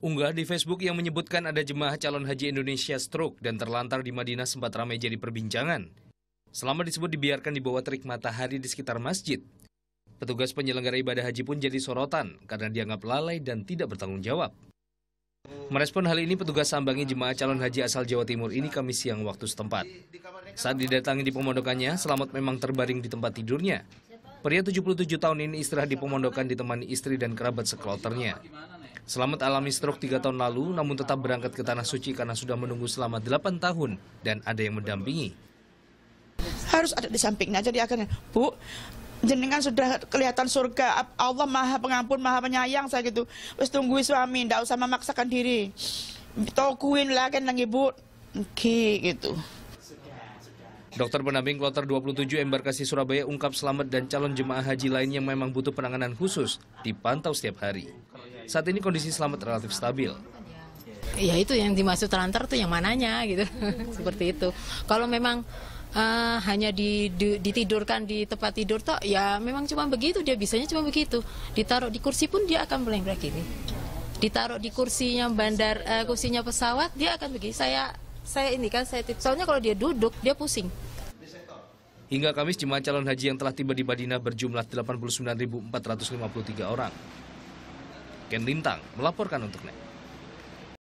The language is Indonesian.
Unggah di Facebook yang menyebutkan ada jemaah calon haji Indonesia stroke dan terlantar di Madinah sempat ramai jadi perbincangan. Selama disebut dibiarkan di bawah terik matahari di sekitar masjid. Petugas penyelenggara ibadah haji pun jadi sorotan karena dianggap lalai dan tidak bertanggung jawab. Merespon hal ini, petugas sambangi jemaah calon haji asal Jawa Timur ini kami siang waktu setempat. Saat didatangi di pemondokannya, Selamat memang terbaring di tempat tidurnya. Pria 77 tahun ini istirahat di pemondokan ditemani istri dan kerabat sekloternya. Selamat alami stroke tiga tahun lalu, namun tetap berangkat ke Tanah Suci karena sudah menunggu selama 8 tahun dan ada yang mendampingi. Harus ada di sampingnya, jadi akhirnya, Bu, jenengan sudah kelihatan surga, Allah maha pengampun, maha penyayang, saya gitu. Terus tunggui suami, tidak usah memaksakan diri. Tokuin lah, kan lagi Bu. Oke, gitu. Dokter pendamping kloter 27 embarkasi Surabaya ungkap selamat dan calon jemaah haji lain yang memang butuh penanganan khusus dipantau setiap hari. Saat ini kondisi selamat relatif stabil. Ya itu yang dimaksud terlantar tuh yang mananya gitu, seperti itu. Kalau memang uh, hanya di, di, ditidurkan di tempat tidur toh, ya memang cuma begitu dia bisanya cuma begitu. Ditaruh di kursi pun dia akan melengkrak ini. Ditaruh di kursinya bandar, uh, kursinya pesawat dia akan begini. Saya saya ini kan saya Soalnya kalau dia duduk dia pusing. Hingga Kamis jemaah calon haji yang telah tiba di Madinah berjumlah 89.453 orang. Ken Lintang melaporkan untuk NET.